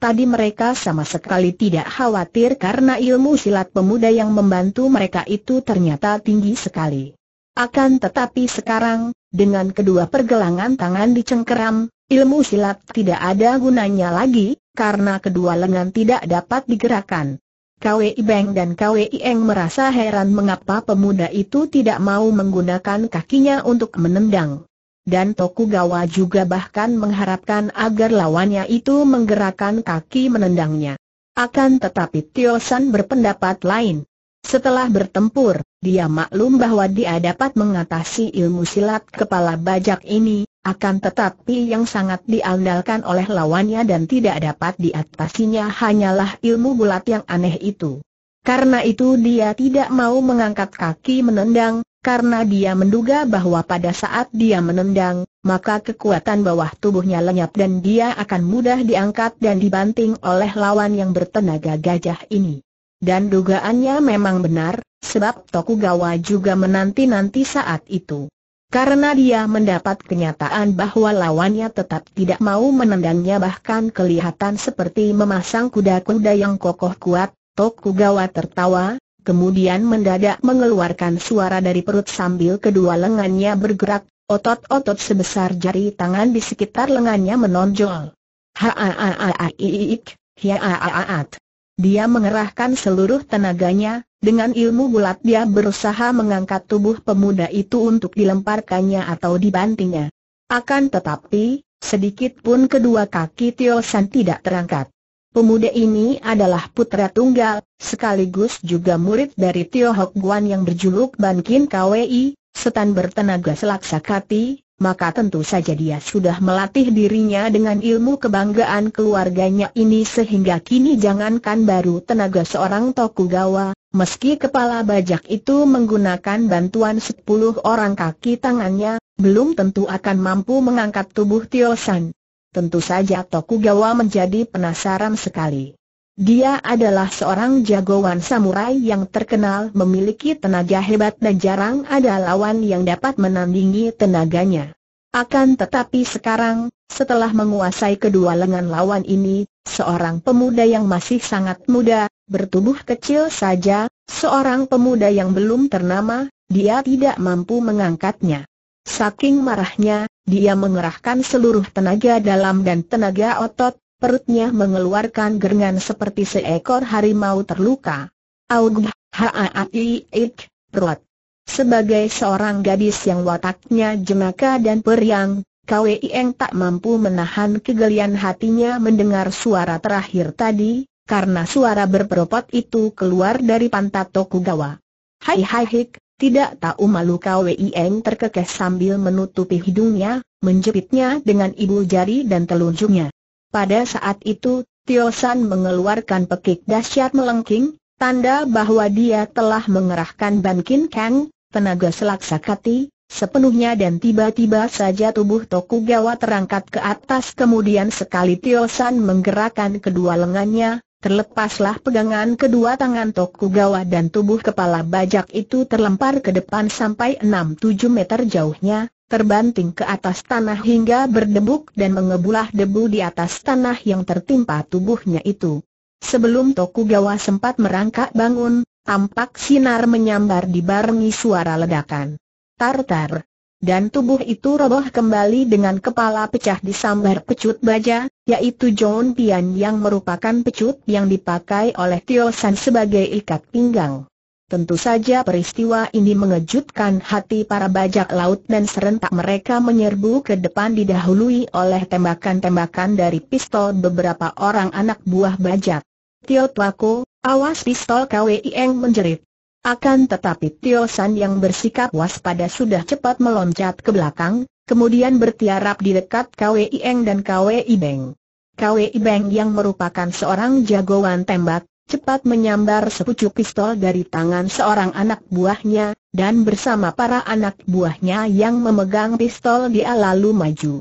Tadi mereka sama sekali tidak khawatir karena ilmu silat pemuda yang membantu mereka itu ternyata tinggi sekali. Akan tetapi sekarang, dengan kedua pergelangan tangan dicengkeram, ilmu silat tidak ada gunanya lagi, karena kedua lengan tidak dapat digerakkan. KWI Beng dan KWI Eng merasa heran mengapa pemuda itu tidak mau menggunakan kakinya untuk menendang. Dan Tokugawa juga bahkan mengharapkan agar lawannya itu menggerakkan kaki menendangnya. Akan tetapi Tio San berpendapat lain. Setelah bertempur, dia maklum bahwa dia dapat mengatasi ilmu silat kepala bajak ini, akan tetapi yang sangat diandalkan oleh lawannya dan tidak dapat diatasinya hanyalah ilmu bulat yang aneh itu. Karena itu dia tidak mau mengangkat kaki menendang, karena dia menduga bahwa pada saat dia menendang, maka kekuatan bawah tubuhnya lenyap dan dia akan mudah diangkat dan dibanting oleh lawan yang bertenaga gajah ini. Dan dugaannya memang benar, sebab Tokugawa juga menanti-nanti saat itu. Karena dia mendapat kenyataan bahwa lawannya tetap tidak mau menendangnya bahkan kelihatan seperti memasang kuda-kuda yang kokoh kuat, Tokugawa tertawa, kemudian mendadak mengeluarkan suara dari perut sambil kedua lengannya bergerak, otot-otot sebesar jari tangan di sekitar lengannya menonjol. ha ha Dia mengerahkan seluruh tenaganya, dengan ilmu bulat dia berusaha mengangkat tubuh pemuda itu untuk dilemparkannya atau dibantingnya. Akan tetapi, sedikit pun kedua kaki Tio San tidak terangkat. Pemuda ini adalah putra tunggal, sekaligus juga murid dari Tio Hok Guan yang berjuluk Ban Kin KWI, setan bertenaga sakati. maka tentu saja dia sudah melatih dirinya dengan ilmu kebanggaan keluarganya ini sehingga kini jangankan baru tenaga seorang Tokugawa, Meski kepala bajak itu menggunakan bantuan sepuluh orang kaki tangannya, belum tentu akan mampu mengangkat tubuh Tio San. Tentu saja Tokugawa menjadi penasaran sekali. Dia adalah seorang jagoan samurai yang terkenal memiliki tenaga hebat dan jarang ada lawan yang dapat menandingi tenaganya. Akan tetapi sekarang, setelah menguasai kedua lengan lawan ini, seorang pemuda yang masih sangat muda, bertubuh kecil saja, seorang pemuda yang belum ternama, dia tidak mampu mengangkatnya. Saking marahnya, dia mengerahkan seluruh tenaga dalam dan tenaga otot, perutnya mengeluarkan gerengan seperti seekor harimau terluka. Augh, Sebagai seorang gadis yang wataknya jenaka dan periang, Kwei tak mampu menahan kegelian hatinya mendengar suara terakhir tadi, karena suara berperopot itu keluar dari pantat Tokugawa. Hai hai hik, tidak tahu malu Kwei Eng terkekeh sambil menutupi hidungnya, menjepitnya dengan ibu jari dan telunjuknya. Pada saat itu, Tio San mengeluarkan pekik dahsyat melengking, tanda bahwa dia telah mengerahkan Ban Kang, tenaga kati, sepenuhnya dan tiba-tiba saja tubuh Tokugawa terangkat ke atas kemudian sekali Tiosan menggerakkan kedua lengannya, terlepaslah pegangan kedua tangan Tokugawa dan tubuh kepala bajak itu terlempar ke depan sampai 6-7 meter jauhnya, terbanting ke atas tanah hingga berdebuk dan mengebulah debu di atas tanah yang tertimpa tubuhnya itu. Sebelum Tokugawa sempat merangkak bangun, tampak sinar menyambar dibarengi suara ledakan tartar. Dan tubuh itu roboh kembali dengan kepala pecah disambar pecut baja, yaitu John Pian yang merupakan pecut yang dipakai oleh Tio San sebagai ikat pinggang. Tentu saja peristiwa ini mengejutkan hati para bajak laut dan serentak mereka menyerbu ke depan didahului oleh tembakan-tembakan dari pistol beberapa orang anak buah bajak. Tio Tuako, awas pistol KWIeng menjerit. Akan tetapi Tio San yang bersikap waspada sudah cepat meloncat ke belakang, kemudian bertiarap di dekat Kwei Eng dan Kwei Beng. Kwei Beng yang merupakan seorang jagoan tembak, cepat menyambar sepucuk pistol dari tangan seorang anak buahnya, dan bersama para anak buahnya yang memegang pistol dia lalu maju.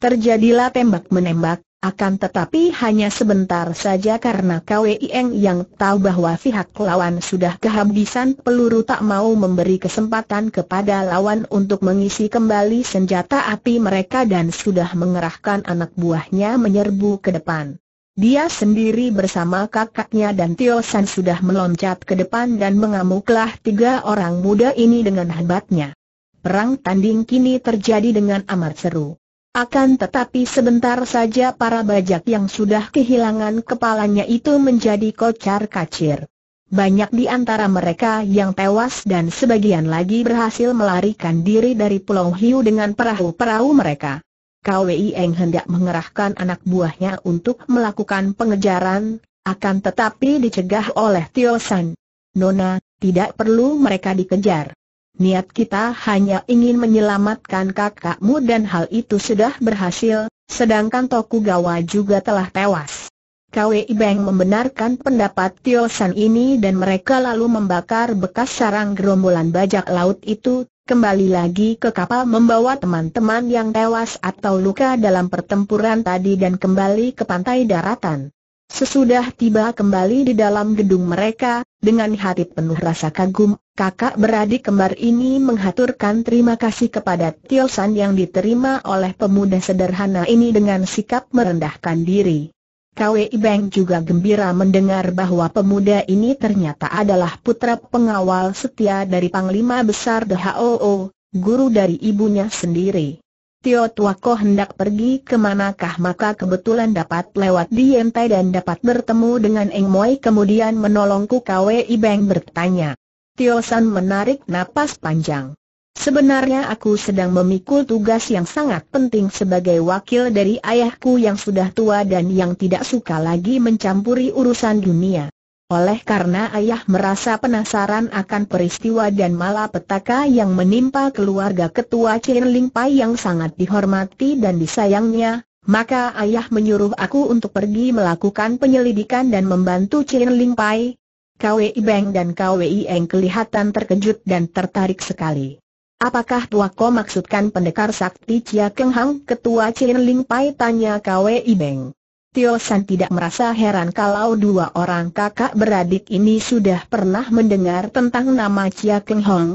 Terjadilah tembak-menembak, akan tetapi hanya sebentar saja karena Kweng yang tahu bahwa pihak lawan sudah kehabisan peluru tak mau memberi kesempatan kepada lawan untuk mengisi kembali senjata api mereka dan sudah mengerahkan anak buahnya menyerbu ke depan. Dia sendiri bersama kakaknya dan Tio San sudah meloncat ke depan dan mengamuklah tiga orang muda ini dengan hebatnya. Perang tanding kini terjadi dengan amat seru. Akan tetapi sebentar saja para bajak yang sudah kehilangan kepalanya itu menjadi kocar kacir. Banyak di antara mereka yang tewas dan sebagian lagi berhasil melarikan diri dari Pulau Hiu dengan perahu-perahu mereka. Kwei Eng hendak mengerahkan anak buahnya untuk melakukan pengejaran, akan tetapi dicegah oleh Tio San. Nona, tidak perlu mereka dikejar. Niat kita hanya ingin menyelamatkan kakakmu dan hal itu sudah berhasil, sedangkan Tokugawa juga telah tewas. Kwei Beng membenarkan pendapat Tio San ini dan mereka lalu membakar bekas sarang gerombolan bajak laut itu, kembali lagi ke kapal membawa teman-teman yang tewas atau luka dalam pertempuran tadi dan kembali ke pantai daratan. Sesudah tiba kembali di dalam gedung mereka, dengan hati penuh rasa kagum kakak beradik kembar ini menghaturkan terima kasih kepada Tio San yang diterima oleh pemuda sederhana ini dengan sikap merendahkan diri. Kwei Beng juga gembira mendengar bahwa pemuda ini ternyata adalah putra pengawal setia dari Panglima Besar The Hoo, guru dari ibunya sendiri. Tio Tuako hendak pergi ke manakah maka kebetulan dapat lewat di Yentai dan dapat bertemu dengan Eng Moi kemudian menolongku Kwei Beng bertanya. Tio San menarik napas panjang. Sebenarnya aku sedang memikul tugas yang sangat penting sebagai wakil dari ayahku yang sudah tua dan yang tidak suka lagi mencampuri urusan dunia. Oleh karena ayah merasa penasaran akan peristiwa dan malapetaka yang menimpa keluarga ketua Ling Pai yang sangat dihormati dan disayangnya, maka ayah menyuruh aku untuk pergi melakukan penyelidikan dan membantu Ling Pai, KWI Beng dan KWI Eng kelihatan terkejut dan tertarik sekali. Apakah tua ko maksudkan pendekar sakti Chia Keng Hang ketua Chin Ling Pai tanya KWI Beng. Tio San tidak merasa heran kalau dua orang kakak beradik ini sudah pernah mendengar tentang nama Chia Keng Hong.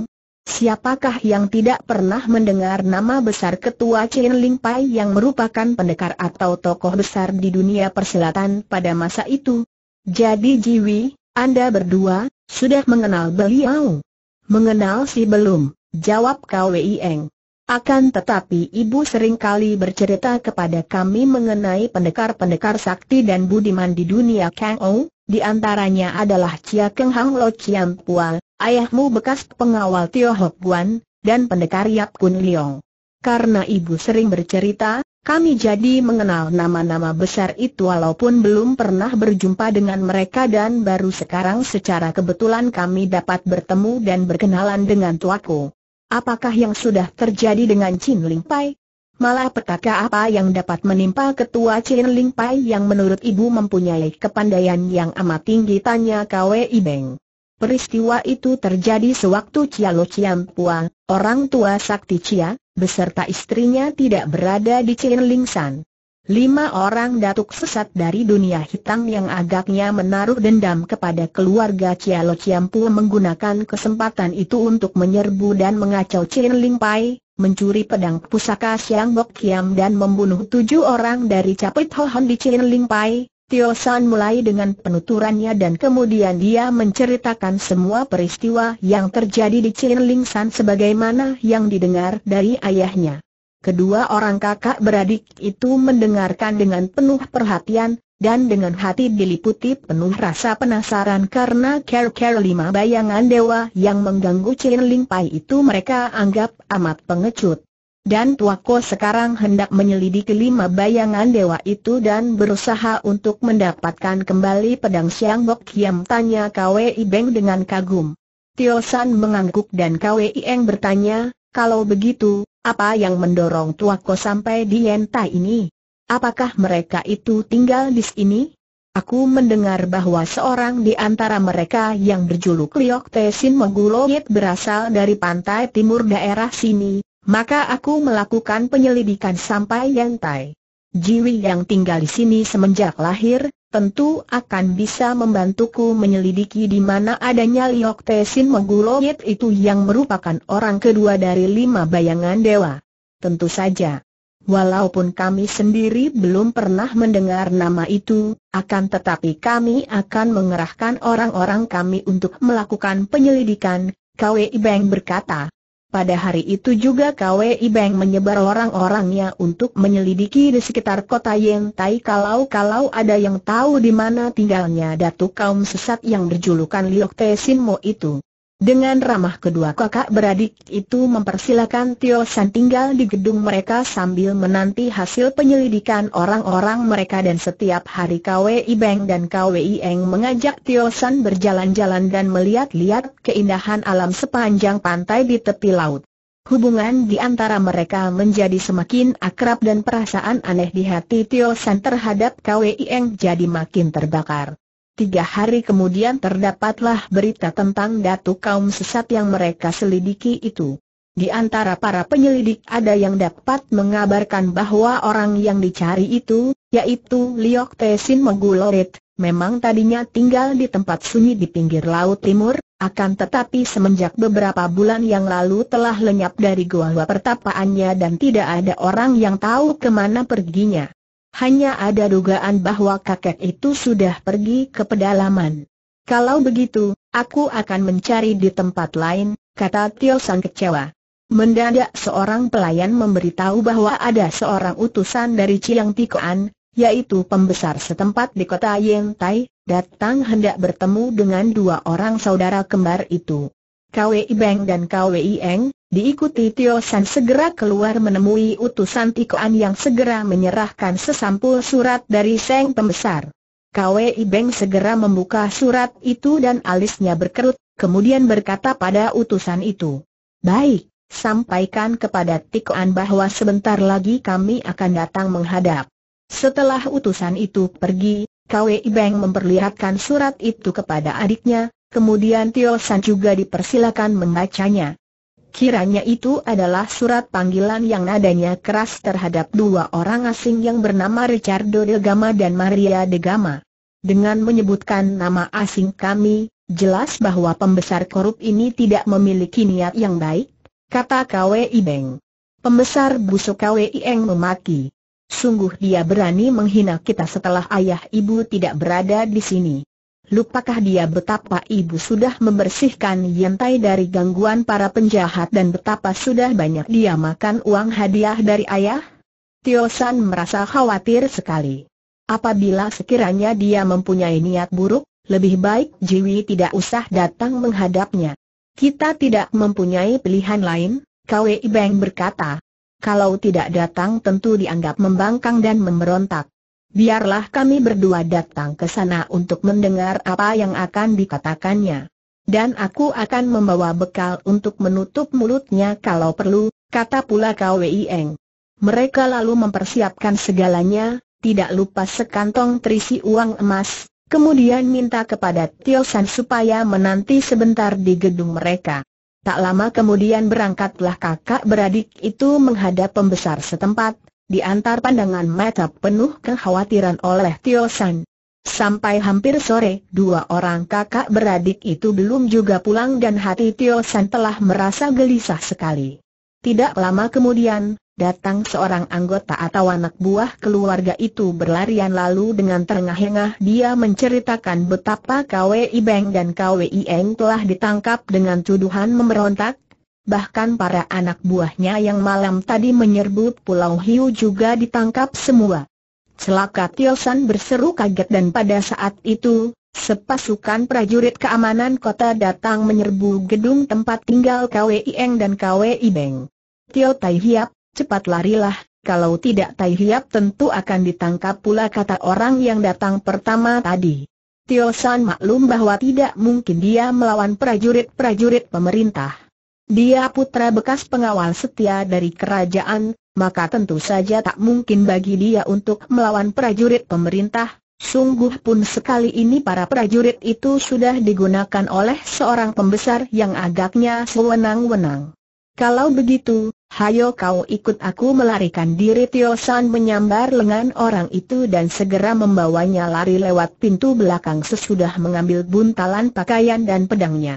Siapakah yang tidak pernah mendengar nama besar ketua Chin Ling Pai yang merupakan pendekar atau tokoh besar di dunia persilatan pada masa itu? Jadi Jiwi, anda berdua, sudah mengenal beliau? Mengenal si belum, jawab Kwei Eng. Akan tetapi ibu sering kali bercerita kepada kami mengenai pendekar-pendekar sakti dan budiman di dunia Kang Ou, di antaranya adalah Chia Keng Hang Lo Chiam Pual, ayahmu bekas pengawal Tio Hok Guan, dan pendekar Yap Kun Leong. Karena ibu sering bercerita, kami jadi mengenal nama-nama besar itu walaupun belum pernah berjumpa dengan mereka dan baru sekarang secara kebetulan kami dapat bertemu dan berkenalan dengan tuaku. Apakah yang sudah terjadi dengan Chin Ling Pai? Malah petaka apa yang dapat menimpa ketua Chin Ling Pai yang menurut ibu mempunyai kepandaian yang amat tinggi tanya Kwe Ibeng. Peristiwa itu terjadi sewaktu Chia Lo Chiam Pua, orang tua sakti Cia beserta istrinya tidak berada di Ling-san. Lima orang datuk sesat dari dunia hitam yang agaknya menaruh dendam kepada keluarga Cialo Ciampu menggunakan kesempatan itu untuk menyerbu dan mengacau Chin Ling Pai, mencuri pedang pusaka Siang Bok Kiam dan membunuh tujuh orang dari Capit Hon di Chin Ling Pai, Tio San mulai dengan penuturannya dan kemudian dia menceritakan semua peristiwa yang terjadi di Chin Ling San sebagaimana yang didengar dari ayahnya. Kedua orang kakak beradik itu mendengarkan dengan penuh perhatian, dan dengan hati diliputi penuh rasa penasaran karena care-care lima bayangan dewa yang mengganggu Chin Ling Pai itu mereka anggap amat pengecut. Dan Tuako sekarang hendak menyelidiki lima bayangan dewa itu dan berusaha untuk mendapatkan kembali pedang Siang Bok Kiam tanya KWI Beng dengan kagum. Tio San mengangguk dan KWI Eng bertanya, kalau begitu, apa yang mendorong Tuako sampai di Yenta ini? Apakah mereka itu tinggal di sini? Aku mendengar bahwa seorang di antara mereka yang berjuluk Liok Tesin berasal dari pantai timur daerah sini, maka aku melakukan penyelidikan sampai Yang Tai. Jiwi yang tinggal di sini semenjak lahir, tentu akan bisa membantuku menyelidiki di mana adanya Liok Tesin Mogulogit itu yang merupakan orang kedua dari lima bayangan dewa. Tentu saja. Walaupun kami sendiri belum pernah mendengar nama itu, akan tetapi kami akan mengerahkan orang-orang kami untuk melakukan penyelidikan, Kwe Beng berkata. Pada hari itu juga KWI Beng menyebar orang-orangnya untuk menyelidiki di sekitar kota Yeng Tai kalau-kalau ada yang tahu di mana tinggalnya datuk kaum sesat yang berjulukan Liok Te Sin Mo itu. Dengan ramah kedua kakak beradik itu mempersilakan Tio San tinggal di gedung mereka sambil menanti hasil penyelidikan orang-orang mereka dan setiap hari KWI Beng dan KWI Eng mengajak Tio San berjalan-jalan dan melihat-lihat keindahan alam sepanjang pantai di tepi laut. Hubungan di antara mereka menjadi semakin akrab dan perasaan aneh di hati Tio San terhadap KWI Eng jadi makin terbakar. Tiga hari kemudian terdapatlah berita tentang datu kaum sesat yang mereka selidiki itu. Di antara para penyelidik ada yang dapat mengabarkan bahwa orang yang dicari itu, yaitu Liok Tesin Megulorit, memang tadinya tinggal di tempat sunyi di pinggir laut timur, akan tetapi semenjak beberapa bulan yang lalu telah lenyap dari gua pertapaannya dan tidak ada orang yang tahu kemana perginya. Hanya ada dugaan bahwa kakek itu sudah pergi ke pedalaman. Kalau begitu, aku akan mencari di tempat lain, kata Tio Sang kecewa. Mendadak seorang pelayan memberitahu bahwa ada seorang utusan dari Chiang Tikoan, yaitu pembesar setempat di kota Yentai, datang hendak bertemu dengan dua orang saudara kembar itu. KWI Beng dan KWI Eng, diikuti Tio San segera keluar menemui utusan Tikoan yang segera menyerahkan sesampul surat dari Seng Pembesar. KWI Beng segera membuka surat itu dan alisnya berkerut, kemudian berkata pada utusan itu, Baik, sampaikan kepada Tikoan bahwa sebentar lagi kami akan datang menghadap. Setelah utusan itu pergi, KWI Beng memperlihatkan surat itu kepada adiknya, Kemudian Tio San juga dipersilakan membacanya. Kiranya itu adalah surat panggilan yang nadanya keras terhadap dua orang asing yang bernama Ricardo De Gama dan Maria De Gama. Dengan menyebutkan nama asing kami, jelas bahwa pembesar korup ini tidak memiliki niat yang baik, kata KWI Beng. Pembesar busuk KWI Eng memaki. Sungguh dia berani menghina kita setelah ayah ibu tidak berada di sini. Lupakah dia betapa ibu sudah membersihkan Yentai dari gangguan para penjahat dan betapa sudah banyak dia makan uang hadiah dari ayah? Tio San merasa khawatir sekali. Apabila sekiranya dia mempunyai niat buruk, lebih baik Jiwi tidak usah datang menghadapnya. Kita tidak mempunyai pilihan lain, Kwei Beng berkata. Kalau tidak datang tentu dianggap membangkang dan memberontak biarlah kami berdua datang ke sana untuk mendengar apa yang akan dikatakannya. Dan aku akan membawa bekal untuk menutup mulutnya kalau perlu, kata pula Kwei Mereka lalu mempersiapkan segalanya, tidak lupa sekantong terisi uang emas, kemudian minta kepada Tio San supaya menanti sebentar di gedung mereka. Tak lama kemudian berangkatlah kakak beradik itu menghadap pembesar setempat, di antar pandangan mata penuh kekhawatiran oleh Tio San. Sampai hampir sore, dua orang kakak beradik itu belum juga pulang dan hati Tio San telah merasa gelisah sekali. Tidak lama kemudian, datang seorang anggota atau anak buah keluarga itu berlarian lalu dengan terengah-engah dia menceritakan betapa KWI Beng dan KWI Eng telah ditangkap dengan tuduhan memberontak, bahkan para anak buahnya yang malam tadi menyerbu Pulau Hiu juga ditangkap semua. Celaka Tiosan berseru kaget dan pada saat itu, sepasukan prajurit keamanan kota datang menyerbu gedung tempat tinggal KWI Eng dan KWI Beng. Tio Tai Hiap, cepat larilah, kalau tidak Tai Hiap tentu akan ditangkap pula kata orang yang datang pertama tadi. Tio maklum bahwa tidak mungkin dia melawan prajurit-prajurit pemerintah. Dia putra bekas pengawal setia dari kerajaan, maka tentu saja tak mungkin bagi dia untuk melawan prajurit pemerintah. Sungguh pun sekali ini para prajurit itu sudah digunakan oleh seorang pembesar yang agaknya sewenang-wenang. Kalau begitu, hayo kau ikut aku melarikan diri Tio San menyambar lengan orang itu dan segera membawanya lari lewat pintu belakang sesudah mengambil buntalan pakaian dan pedangnya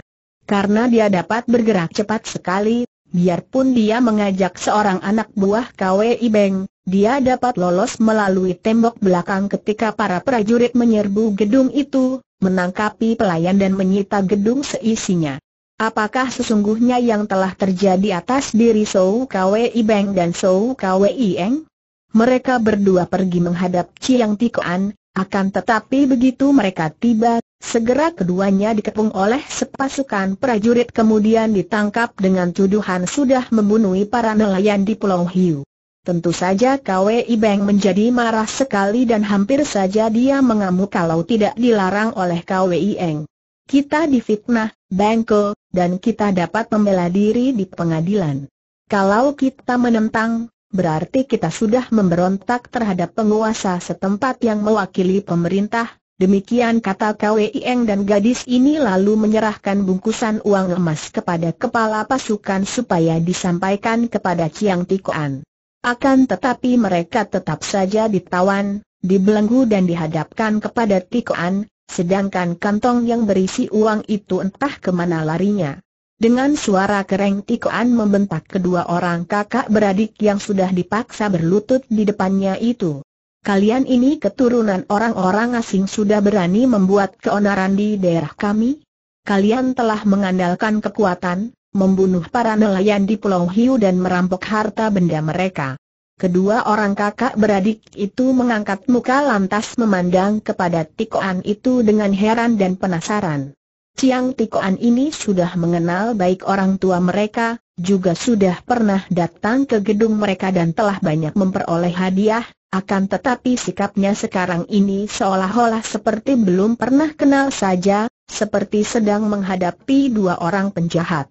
karena dia dapat bergerak cepat sekali, biarpun dia mengajak seorang anak buah KWI Beng, dia dapat lolos melalui tembok belakang ketika para prajurit menyerbu gedung itu, menangkapi pelayan dan menyita gedung seisinya. Apakah sesungguhnya yang telah terjadi atas diri Sou Kwei Beng dan Sou Kwei Eng? Mereka berdua pergi menghadap Chiang Tikoan, akan tetapi begitu mereka tiba, Segera keduanya dikepung oleh sepasukan prajurit kemudian ditangkap dengan tuduhan sudah membunuh para nelayan di Pulau Hiu. Tentu saja Kwe Ibeng menjadi marah sekali dan hampir saja dia mengamuk kalau tidak dilarang oleh Kwe Ieng. Kita difitnah, bengkel, dan kita dapat membela diri di pengadilan. Kalau kita menentang, berarti kita sudah memberontak terhadap penguasa setempat yang mewakili pemerintah, Demikian kata Kwieng dan gadis ini lalu menyerahkan bungkusan uang emas kepada kepala pasukan supaya disampaikan kepada Chiang Tikoan. Akan tetapi mereka tetap saja ditawan, dibelenggu dan dihadapkan kepada Tikoan, sedangkan kantong yang berisi uang itu entah kemana larinya. Dengan suara kereng Tikoan membentak kedua orang kakak beradik yang sudah dipaksa berlutut di depannya itu kalian ini keturunan orang-orang asing sudah berani membuat keonaran di daerah kami? Kalian telah mengandalkan kekuatan, membunuh para nelayan di Pulau Hiu dan merampok harta benda mereka. Kedua orang kakak beradik itu mengangkat muka lantas memandang kepada Tikoan itu dengan heran dan penasaran. Siang Tikoan ini sudah mengenal baik orang tua mereka, juga sudah pernah datang ke gedung mereka dan telah banyak memperoleh hadiah, akan tetapi sikapnya sekarang ini seolah-olah seperti belum pernah kenal saja, seperti sedang menghadapi dua orang penjahat.